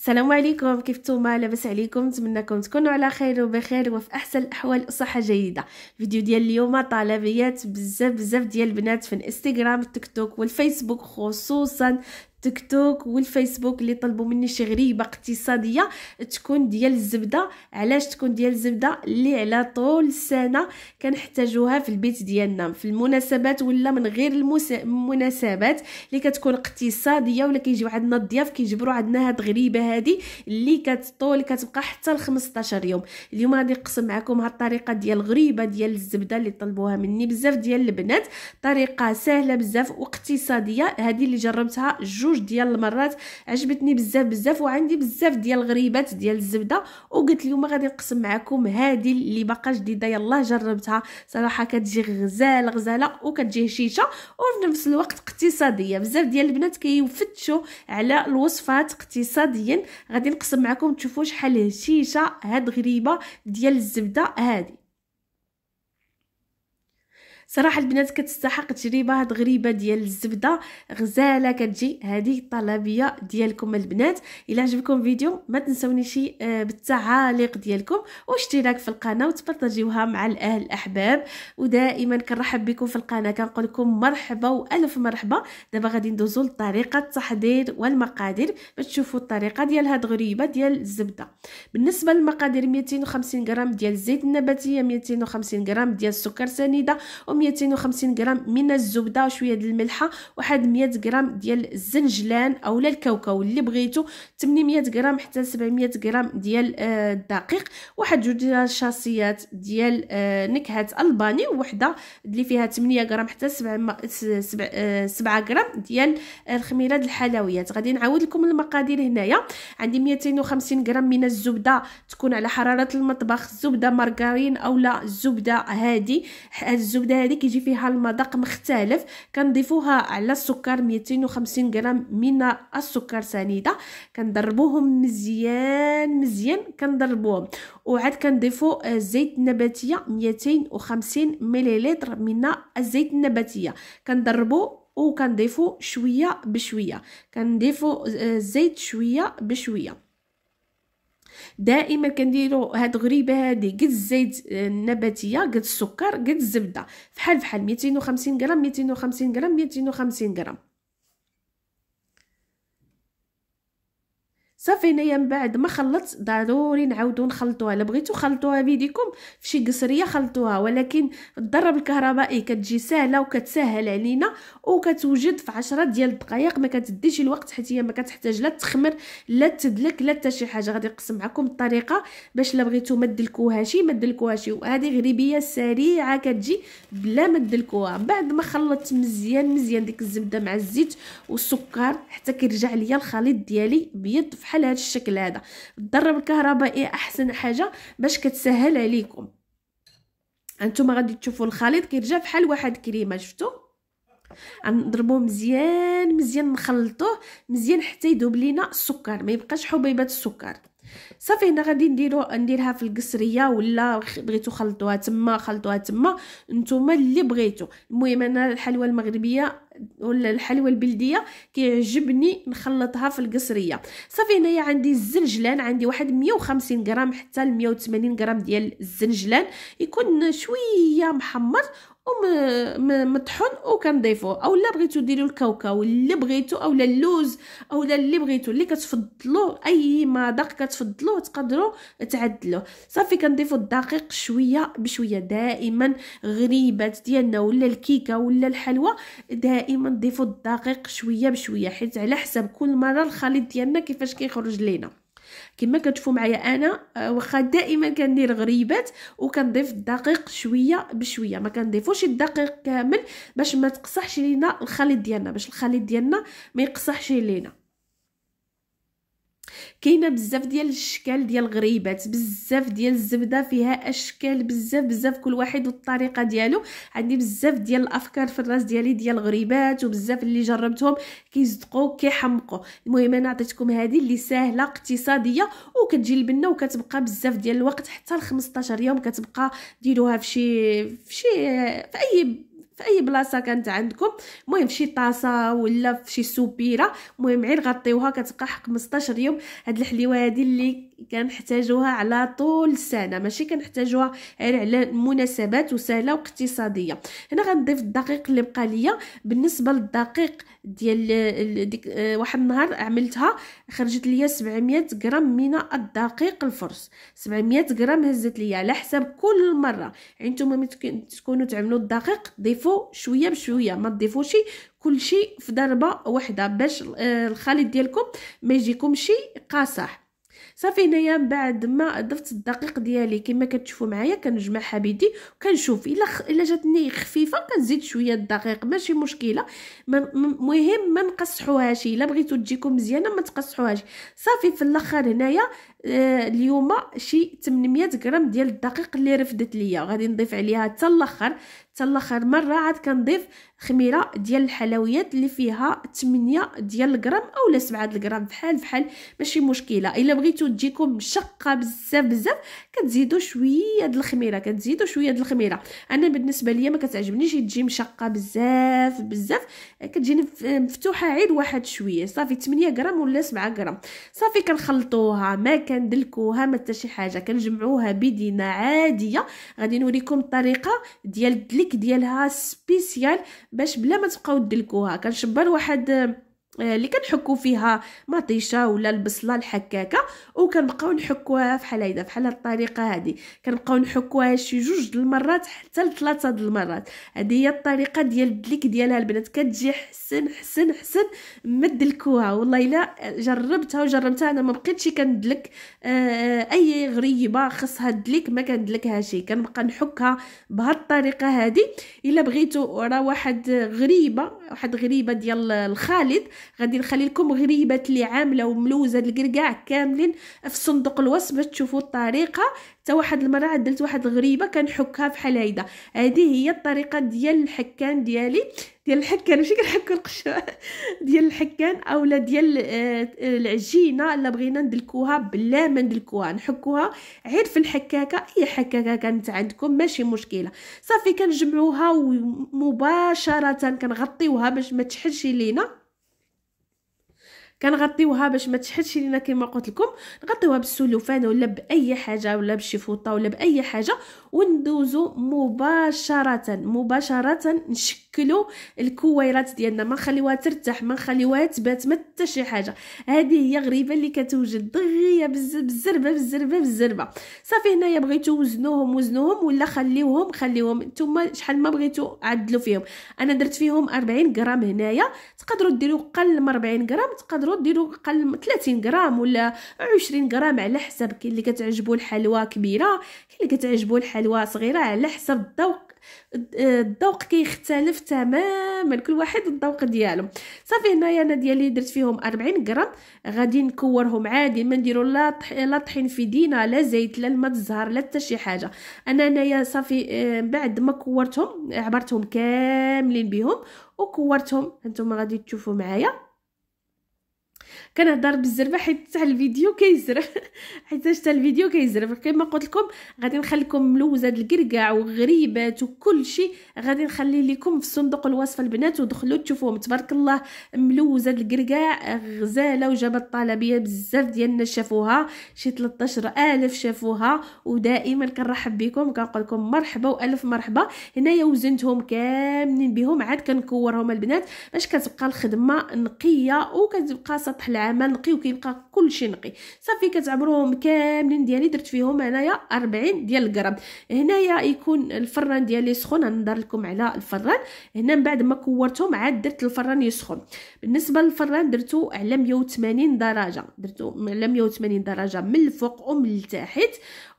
السلام عليكم كيف نتوما لاباس عليكم نتمنىكم تكونوا على خير وبخير وفي احسن الاحوال وصحه جيده الفيديو ديال اليوم طلبيات بزاف بزاف ديال البنات في الانستغرام التيك توك والفيسبوك خصوصا تيك توك والفيسبوك اللي طلبوا مني شي غريبه اقتصاديه تكون ديال الزبده علاش تكون ديال الزبده اللي على طول السنه كنحتاجوها في البيت ديالنا في المناسبات ولا من غير المناسبات اللي كتكون اقتصاديه ولا كيجيو عندنا الضياف كيجبروا عندنا هاد غريبه هادي اللي كتطول كتبقى حتى ل 15 يوم اليوم غادي نقسم معكم هاد الطريقه ديال الغريبه ديال الزبده اللي طلبوها مني بزاف ديال البنات طريقه سهله بزاف واقتصاديه هادي اللي جربتها جو جوج ديال المرات عجبتني بزاف بزاف وعندي بزاف ديال الغريبات ديال الزبده وقلت اليوم غادي نقسم معكم هذه اللي باقا جديده يلاه جربتها صراحه كتجي غزال غزاله وكتجي هشيشه وفي نفس الوقت اقتصاديه بزاف ديال البنات كيفتشوا على الوصفات اقتصاديا غادي نقسم معكم تشوفوا شحال هشيشه هاد غريبه ديال الزبده هذه صراحه البنات كتستحق تجربه هاد غريبه ديال الزبده غزاله كتجي هذه الطلبيه ديالكم البنات الا عجبكم الفيديو ما تنسونيش آه، بالتعاليق ديالكم واشتراك في القناه وتبارطاجيوها مع الاهل الاحباب ودائما كنرحب بكم في القناه كنقول لكم مرحبا والف مرحبا دابا غادي ندوزو لطريقه التحضير والمقادير باش تشوفوا الطريقه ديال هاد غريبه ديال الزبده بالنسبه للمقادير 250 غرام ديال الزيت النباتيه 250 غرام ديال السكر سنيده و 250 غرام من الزبده وشويه ديال الملحه واحد 100 غرام ديال الزنجلان اولا الكاوكاو اللي بغيتو 800 غرام حتى 700 غرام ديال الدقيق آه، واحد جوج ديال الشاصيات آه، ديال نكهه الباني وحده اللي فيها 8 غرام حتى 7 7 آه، غرام ديال الخميره الحلويات غادي نعاود لكم المقادير هنايا عندي 250 غرام من الزبده تكون على حراره المطبخ زبده مارغرين اولا زبده هادي الزبده هادي هذه كيجي فيها المذاق مختلف كنضيفوها على السكر 250 غرام من السكر سنيده كنضربوهم مزيان مزيان كنضربوهم وعاد كنضيفوا الزيت النباتيه 250 مليلتر من الزيت النباتيه كنضربوا وكنضيفوا شويه بشويه كنضيفوا الزيت شويه بشويه دائما كنديروا هاد غريبه هادي قد الزيت آه، النباتيه قد السكر قد الزبده فحال فحال 250 غرام 250 غرام 250 غرام صافي هنايا من بعد ما خلطت ضروري نعاودو نخلطوها الا بغيتو خلطوها بيديكم فشي قصريه خلطوها ولكن الضرب الكهربائي كتجي سهله وكتسهل علينا وكتوجد في عشرة ديال الدقائق ما كتديش الوقت حيت هي ما كتحتاج لا تخمر لا تدلك لا حتى شي حاجه غادي نقسم معكم الطريقه باش الا بغيتو ما شي ما شي وهذه غريبيه سريعه كتجي بلا ما تدلكوها بعد ما خلطت مزيان مزيان ديك الزبده مع الزيت والسكر حتى كيرجع ليا الخليط ديالي بيض في بحال هذا الشكل هذا الضرب الكهربائي احسن حاجه باش كتسهل عليكم انتم غادي تشوفوا الخليط كيرجع بحال واحد كريمه شفتوا غنضربوه مزيان مزيان نخلطوه مزيان حتى يذوب لينا السكر ما يبقاش حبيبات السكر صافي هنا غادي نديرو نديرها في القصريه ولا بغيتو خلطوها تما خلطوها تما نتوما اللي بغيتو المهم انا الحلوى المغربيه ولا الحلوى البلديه كيعجبني نخلطها في القصريه صافي هنايا عندي الزنجلان عندي واحد 150 غرام حتى ل 180 غرام ديال الزنجلان يكون شويه محمر ومطحون وكنضيفوه اولا بغيتو ديروا الكاوكاو اللي بغيتو اولا اللوز اولا اللي بغيتو اللي كتفضلوه اي مذاق كتفضلوه تقدروا تعدلوه صافي كنضيفو الدقيق شويه بشويه دائما غريبات ديالنا ولا الكيكه ولا الحلوى دائما ضيفوا الدقيق شويه بشويه حيت على حسب كل مره الخليط ديالنا كيفاش كيخرج لينا كما كتشوفوا معايا انا آه، واخا دائما كندير غريبات وكنضيف الدقيق شويه بشويه ما كنضيفوش الدقيق كامل باش ما تقصحش لينا الخليط ديالنا باش الخليط ديالنا ما يقصحش لينا كاينه بزاف ديال الاشكال ديال الغريبات بزاف ديال الزبده فيها اشكال بزاف بزاف كل واحد والطريقه ديالو عندي بزاف ديال الافكار في الراس ديالي ديال الغريبات وبزاف اللي جربتهم كيصدقوا كيحمقوا المهم انا عطيتكم هذه اللي سهله اقتصاديه وكتجي البنه وكتبقى بزاف ديال الوقت حتى ل 15 يوم كتبقى ديروها في شي في شي في اي في اي بلاصه كانت عندكم المهم في شي طاسه ولا في شي سوبيره المهم غير غطيوها كتبقى حق 15 يوم هاد الحليوه هادي اللي كنحتاجوها على طول السنه ماشي كنحتاجوها غير على مناسبات وسهله واقتصاديه هنا غنضيف الدقيق اللي بقى ليا بالنسبه للدقيق ديال ديك آه، واحد النهار عملتها خرجت ليا 700 غرام من الدقيق الفرص 700 غرام هزت ليا على حساب كل مره يعني نتوما تكونوا تعملوا الدقيق ضيفوا شويه بشويه ما تضيفوش كلشي في ضربه واحده باش آه، الخليط ديالكم ما يجيكمش قاصح صافي هنايا من بعد ما ضفت الدقيق ديالي كما كتشوفوا معايا كنجمع حبيدي وكنشوف الا خ... الا جاتني خفيفه كنزيد شويه الدقيق ماشي مشكله المهم ما نقصحوهاش الا بغيتو تجيكم مزيانه ما تقصحوهاش صافي في الاخر هنايا آه، اليوم شي 800 غرام ديال الدقيق اللي رفدت ليا غادي نضيف عليها حتى الاخر حتى مره عاد كنضيف خميره ديال الحلويات اللي فيها 8 ديال الجرام اولا 7 الجرام بحال بحال ماشي مشكله الا بغيتو تجيكم مشقه بزاف بزاف كتزيدو شويه الخميره كتزيدو شويه الخميره انا بالنسبه لي ما كتعجبنيش تجي مشقه بزاف بزاف كتجيني مفتوحه عيد واحد شويه صافي 8 جرام ولا 7 جرام صافي كنخلطوها ما كندلكوها ما حتى شي حاجه كنجمعوها بدينا عاديه غادي نوريكم الطريقه ديال الدلك ديالها سبيسيال باش بلا ما تبقاو دلكوها كنشبر واحد آه، اللي كنحكوا فيها مطيشه ولا البصله الحكاكه وكنبقاو نحكوها فحال هيدا بحال هاد الطريقه هادي كنبقاو نحكوها شي جوج د المرات حتى لثلاثه د المرات هذه هي الطريقه ديال الدليك ديالها البنات كتجي حسن حسن حسن مدلكوها والله الا جربتها وجربتها انا ما بقيتش كندلك آه، اي غريبه خصها الدليك ما كندلكهاش كنبقى نحكها بهاد الطريقه هادي الا بغيتو راه واحد غريبه واحد غريبه ديال الخالد غادي نخلي لكم غريبات اللي عامله وملوزه الكركاع كاملين في صندوق الوصف باش تشوفوا الطريقه حتى واحد المره درت واحد الغريبه كنحكها بحال هيدا هذه هي الطريقه ديال الحكان ديالي ديال الحكان ماشي كنحكو القشره ديال الحكان اولا ديال آه، العجينه الا بغينا ندلكوها بلا ما ندلكوها نحكوها غير في الحكاكه اي حكاكه كانت عندكم ماشي مشكله صافي كنجمعوها ومباشره كنغطيوها باش ما تحرجش لينا كنغطيوها باش ما تحتش لينا كما قلت لكم نغطيوها بالسلوفان ولا باي حاجه ولا بالشيفوطه ولا باي حاجه وندوزو مباشره مباشره نشكلوا الكويرات ديالنا ما نخليوها ترتاح ما نخليوها تبات ما حتى شي حاجه هذه هي غريبه اللي كتوجد دغيه بالزربه بالزربه بالزربه صافي هنايا بغيتو وزنوهم وزنوهم ولا خليوهم خليوهم نتوما شحال ما بغيتو عدلوا فيهم انا درت فيهم 40 غرام هنايا تقدروا ديروا قل من 40 غرام تقدروا ديرو ديروا قل 30 غرام ولا 20 غرام على حسب كاين اللي كتعجبو الحلوى كبيره كاين اللي كتعجبو الحلوى صغيره على حسب الذوق الذوق كيختلف تماما كل واحد الذوق ديالو صافي هنايا انا ديالي درت فيهم 40 غرام غادي نكورهم عادي ما نديروا لا لا طحين في دينا لا زيت لا الماء الزهر لا حتى شي حاجه انا هنايا صافي آه، بعد ما كورتهم عبرتهم كاملين بهم وكورتهم هانتوما غادي تشوفوا معايا كنهضر بالزربه حيت تاع الفيديو كيزرف حيت حتى الفيديو كيزرف كما قلت لكم غادي نخليكم ملوزه الكركاع وغريبات وكل شيء غادي نخلي لكم في صندوق الوصف البنات ودخلوا تشوفوهم تبارك الله ملوزه الكركاع غزاله وجابت الطلبيه بزاف ديالنا شافوها شي 13000 شافوها ودائما كنرحب بكم كنقول لكم مرحبا والف مرحبا هنايا وزنتهم كاملين بهم عاد كنكورهم البنات باش كتبقى الخدمه نقيه وكتبقى سطح العمل نقي وكيبقى كلشي نقي صافي كتعبروهم كاملين ديالي درت فيهم انايا 40 ديال الغرام هنايا يكون الفران ديالي سخون غندار لكم على الفران هنا من بعد ما كورتهم عاد درت الفران يسخن بالنسبه للفران درتو على 180 درجه درتو على 180 درجه من الفوق ومن التحت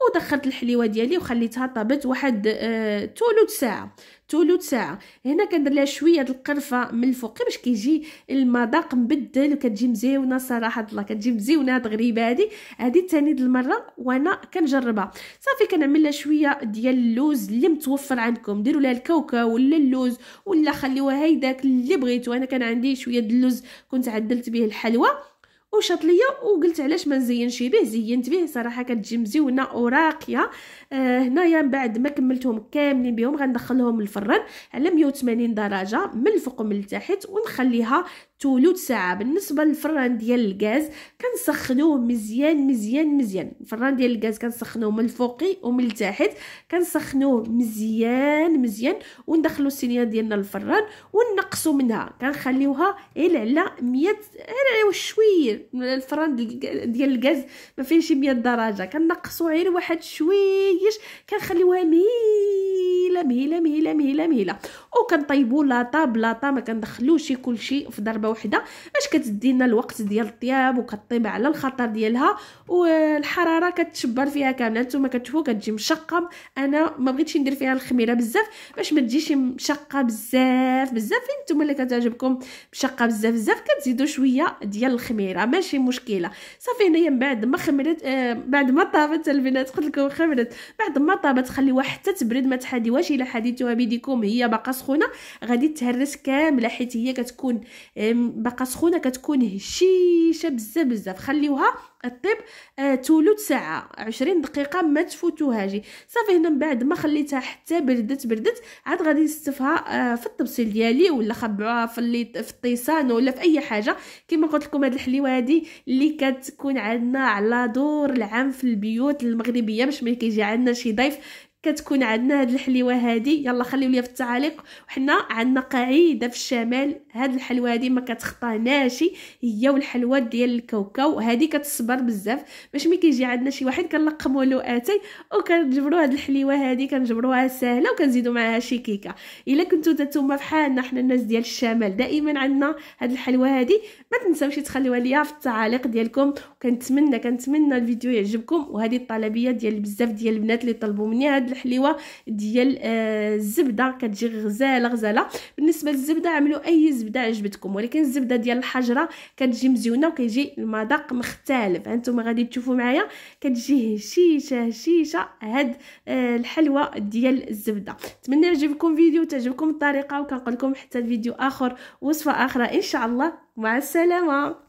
ودخلت الحليوه ديالي وخليتها طابت واحد آه ثلث ساعه ثلث ساعه هنا كندير لها شويه د القرفه من الفوق باش كيجي المذاق مبدل وكتجي مزيونه صراحه الله كتجي مزيونه هاد الغريبه هادي تاني ثاني المره وانا كنجربها صافي كنعمل لها شويه ديال اللوز اللي متوفر عندكم ديروا لها الكوكو ولا اللوز ولا خليوها هيداك اللي بغيتو انا كان عندي شويه د اللوز كنت عدلت به الحلوى وشاط ليا وقلت علاش ما نزينش به زينت به صراحه كتجي مزيونه وراقيه آه هنايا من بعد ما كملتهم كاملين بهم غندخلهم الفران على 180 درجه من الفوق ومن التحت ونخليها تولد ساعه بالنسبه للفران ديال الغاز كنسخنوه مزيان مزيان مزيان الفران ديال الغاز كنسخنوه من الفوقي ومن التحت كنسخنوه مزيان مزيان وندخلو السينيه ديالنا للفران ونقصو منها كنخليوها غير على 100 غير شويه الفران ديال الغاز ما فيهش 100 درجه كنقصو غير واحد شويش كنخليوها مي مهيله مهيله مهيله مهيله مهيله وكنطيبوا لاطا بلاطا ما كندخلوش كلشي في ضربه واحده باش كتدي لنا الوقت ديال الطياب وكطيب على الخطر ديالها والحراره كتشبر فيها كامله نتوما كتشوفوا كتجي مشقه انا ما بغيتش ندير فيها الخميره بزاف باش ما تجيش مشقه بزاف بزاف نتوما اللي كتعجبكم مشقه بزاف بزاف كتزيدوا شويه ديال الخميره ماشي مشكله صافي هنايا من بعد ما خمرت آه بعد ما طابت البنات قلت لكم خمرت بعد ما طابت خليوها حتى تبرد ما تحاديوهاش باش الا حديتوها بيديكم هي باقا سخونه غادي تهرس كامله حيت هي كتكون باقا سخونه كتكون هشيشه بزاف بزاف خليوها طيب تولد ساعه 20 دقيقه ما تفوتوهاش صافي هنا من بعد ما خليتها حتى بردت بردت عاد غادي نستفها آه، في الطبسيل ديالي ولا خبعوها في اللي في الطيسان ولا في اي حاجه كما قلت لكم هاد الحليوه هادي اللي كتكون عندنا على دور العام في البيوت المغربيه باش ما كيجي عندنا شي ضيف كتكون عندنا هاد الحليوه هادي يلا خليو ليا في التعاليق وحنا عندنا قاعده في الشمال هاد الحلوه هادي ما كتخطاناش هي والحلوه ديال الكاوكاو هادي كتصبر بزاف باش ملي كيجي عندنا شي واحد كنلقمو له اتاي وكنجبروا هاد الحليوه هادي كنجبروها ساهله وكنزيدوا معاها شي كيكه الا كنتو نتوما فحالنا حنا الناس ديال الشمال دائما عندنا هاد الحلوه هادي ما تنساوش تخليوها ليا في التعاليق ديالكم وكنتمنى كنتمنى الفيديو يعجبكم وهذه الطلبيه ديال بزاف ديال البنات اللي طلبوا مني هاد الحليوه ديال آه، الزبده كتجي غزاله غزاله بالنسبه للزبده عملوا اي زبده عجبتكم ولكن الزبده ديال الحجره كتجي مزيونه وكيجي المذاق مختلف هانتوما غادي تشوفوا معايا كتجي هشيشه هشيشه هاد آه، الحلوه ديال الزبده نتمنى يعجبكم الفيديو وتعجبكم الطريقه وكنقول لكم حتى الفيديو اخر وصفه اخرى ان شاء الله مع السلامه